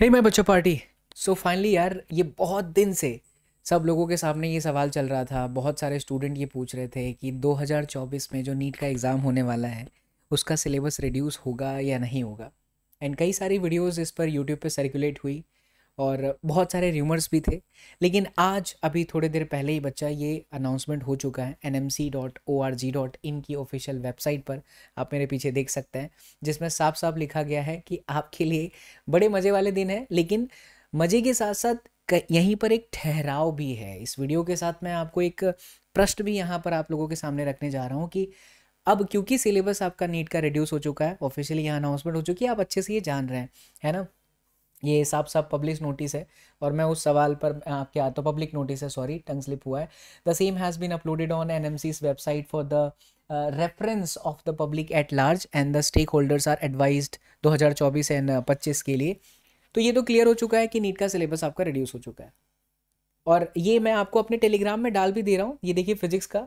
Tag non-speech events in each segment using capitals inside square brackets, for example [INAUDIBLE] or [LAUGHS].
हे मैं बच्चों party so finally यार ये बहुत दिन से सब लोगों के सामने ये सवाल चल रहा था बहुत सारे स्टूडेंट ये पूछ रहे थे कि 2024 में जो नीट का एग्ज़ाम होने वाला है उसका सिलेबस रिड्यूस होगा या नहीं होगा एंड कई सारी वीडियोस इस पर यूट्यूब पे सर्कुलेट हुई और बहुत सारे र्यूमर्स भी थे लेकिन आज अभी थोड़ी देर पहले ही बच्चा ये अनाउंसमेंट हो चुका है N M C dot O R G dot in की ऑफिशियल वेबसाइट पर आप मेरे पीछे देख सकते हैं जिसमें साफ साफ लिखा गया है कि आपके लिए बड़े मज़े वाले दिन हैं लेकिन मज़े के साथ साथ यहीं पर एक ठहराव भी है इस वीडियो के साथ मैं आपको एक प्रश्न भी यहाँ पर आप लोगों के सामने रखने जा रहा हूँ कि अब क्योंकि सिलेबस आपका नीट का रिड्यूस हो चुका है ऑफिशियली यहाँ अनाउंसमेंट हो चुकी है आप अच्छे से ये जान रहे हैं है ना ये हिसाब सब पब्लिक नोटिस है और मैं उस सवाल पर आपके आता हूँ पब्लिक नोटिस है सॉरी टंग स्लिप हुआ है the same has been uploaded on N M C's website for the reference of the public at large and the stakeholders are advised दो हज़ार चौबीस एंड uh, पच्चीस के लिए तो ये तो क्लियर हो चुका है कि नीट का सिलेबस आपका रिड्यूस हो चुका है और ये मैं आपको अपने टेलीग्राम में डाल भी दे रहा हूँ ये देखिए फिजिक्स का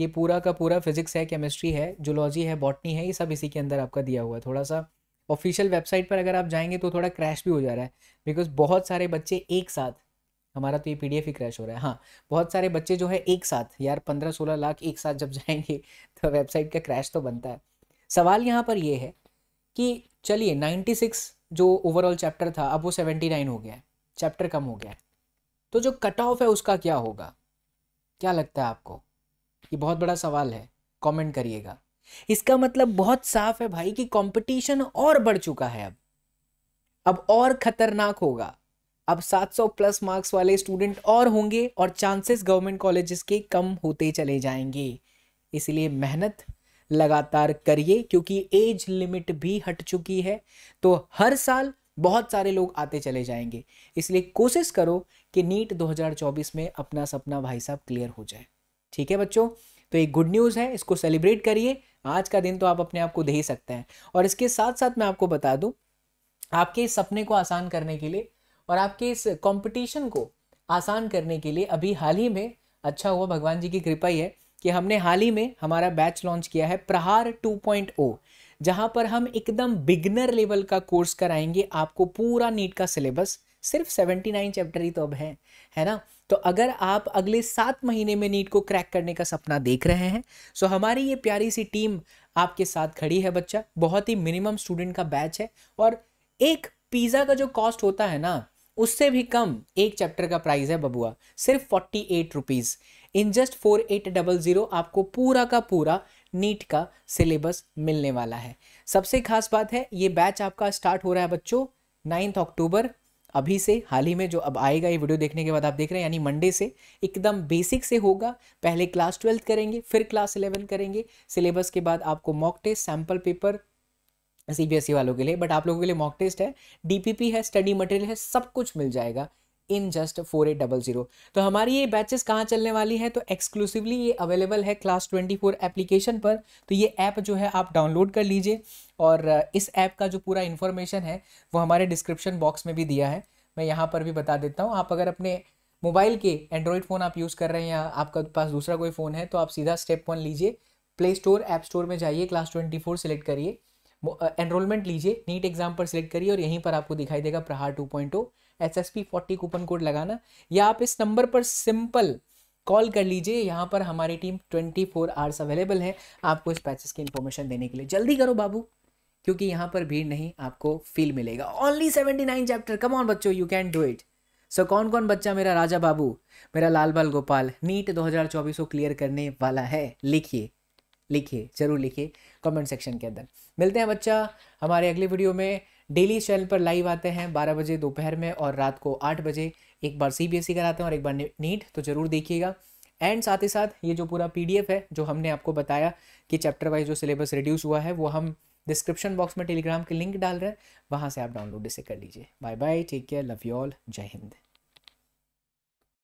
ये पूरा का पूरा फिजिक्स है केमिस्ट्री है जूलॉजी है बॉटनी है ये सब इसी के अंदर आपका दिया हुआ है थोड़ा सा ऑफिशियल वेबसाइट पर अगर आप जाएंगे तो थोड़ा क्रैश भी हो जा रहा है बिकॉज बहुत सारे बच्चे एक साथ हमारा तो ये पी ही क्रैश हो रहा है हाँ बहुत सारे बच्चे जो है एक साथ यार पंद्रह सोलह लाख एक साथ जब [LAUGHS] जाएंगे तो वेबसाइट का क्रैश तो बनता है सवाल यहाँ पर ये है कि चलिए सिक्स जो ओवरऑल चैप्टर था अब वो सेवेंटी नाइन हो गया है चैप्टर कम हो गया है तो जो कट ऑफ है उसका क्या होगा क्या लगता है आपको ये बहुत बड़ा सवाल है कमेंट करिएगा इसका मतलब बहुत साफ है भाई कि कंपटीशन और बढ़ चुका है अब अब और खतरनाक होगा अब 700 प्लस मार्क्स वाले स्टूडेंट और होंगे और चांसेस गवर्नमेंट कॉलेजेस के कम होते चले जाएंगे इसलिए मेहनत लगातार करिए क्योंकि एज लिमिट भी हट चुकी है तो हर साल बहुत सारे लोग आते चले जाएंगे इसलिए कोशिश करो कि नीट 2024 में अपना सपना भाई साहब क्लियर हो जाए ठीक है बच्चों तो एक गुड न्यूज़ है इसको सेलिब्रेट करिए आज का दिन तो आप अपने आप को दे ही सकते हैं और इसके साथ साथ मैं आपको बता दूं आपके इस सपने को आसान करने के लिए और आपके इस कॉम्पिटिशन को आसान करने के लिए अभी हाल ही में अच्छा हुआ भगवान जी की कृपा ही है कि हमने हाल ही में हमारा बैच लॉन्च किया है प्रहार 2.0 जहां पर हम एकदम बिगनर लेवल का कोर्स कराएंगे आपको पूरा नीट का सिलेबस सिर्फ सेवेंटी नाइन चैप्टर ही तो अब हैं है ना तो अगर आप अगले सात महीने में नीट को क्रैक करने का सपना देख रहे हैं सो हमारी ये प्यारी सी टीम आपके साथ खड़ी है बच्चा बहुत ही मिनिमम स्टूडेंट का बैच है और एक पिज़्ज़ा का जो कॉस्ट होता है ना उससे भी कम एक चैप्टर का प्राइस है बबुआ सिर्फ forty eight rupees in just four eight double zero आपको पूरा का पूरा नीट का सिलेबस मिलने वाला है सबसे खास बात है ये बैच आपका स्टार्ट हो रहा है बच्चों नाइन्थ अक्टूबर अभी से हाल ही में जो अब आएगा ये वीडियो देखने के बाद आप देख रहे हैं यानी मंडे से एकदम बेसिक से होगा पहले क्लास ट्वेल्थ करेंगे फिर क्लास इलेवन करेंगे सिलेबस के बाद आपको mock test sample paper CBSE वालों के लिए बट आप लोगों के लिए मॉक टेस्ट है डीपीपी है स्टडी मटेरियल है सब कुछ मिल जाएगा in just four eight double zero तो हमारी ये बैचेस कहाँ चलने वाली तो है तो एक्सक्लूसिवली ये अवेलेबल है क्लास ट्वेंटी फोर एप्लीकेशन पर तो ये ऐप जो है आप डाउनलोड कर लीजिए और uh, इस ऐप का जो पूरा इन्फॉर्मेशन है वो हमारे डिस्क्रिप्शन बॉक्स में भी दिया है मैं यहाँ पर भी बता देता हूँ आप अगर अपने मोबाइल के एंड्रॉयड फ़ोन आप यूज़ कर रहे हैं या आपका पास दूसरा कोई फ़ोन है तो आप सीधा स्टेप वन लीजिए प्ले स्टोर ऐप स्टोर में जाइए क्लास ट्वेंटी फोर सेलेक्ट करिए एनरोलमेंट uh, लीजिए नीट एग्जाम पर सिलेक्ट करिए और यहीं पर आपको दिखाई देगा Prahar two point S S P forty coupon code लगाना या आप इस नंबर पर सिंपल कॉल कर लीजिए यहाँ पर हमारी team twenty four hours available है आपको इस पैचेस की इन्फॉर्मेशन देने के लिए जल्दी करो बाबू क्योंकि यहाँ पर भीड़ नहीं आपको फील मिलेगा only seventy nine chapter come on बच्चों you can do it so कौन कौन बच्चा मेरा राजा बाबू मेरा लाल बाल गोपाल नीट 2024 को क्लियर करने वाला है लिखिए लिखिए जरूर लिखिए कमेंट सेक्शन के अंदर मिलते हैं बच्चा हमारे अगले वीडियो में डेली इस चैनल पर लाइव आते हैं बारह बजे दोपहर में और रात को आठ बजे एक बार सी बी एस ई कराते हैं और एक बार नीट तो ज़रूर देखिएगा एंड साथ ही साथ ये जो पूरा पी डी एफ है जो हमने आपको बताया कि चैप्टर वाइज जो सिलेबस रिड्यूस हुआ है वो हम डिस्क्रिप्शन बॉक्स में टेलीग्राम के लिंक डाल रहे हैं वहाँ से आप डाउनलोड इसे कर लीजिए bye bye take care love you all जय हिंद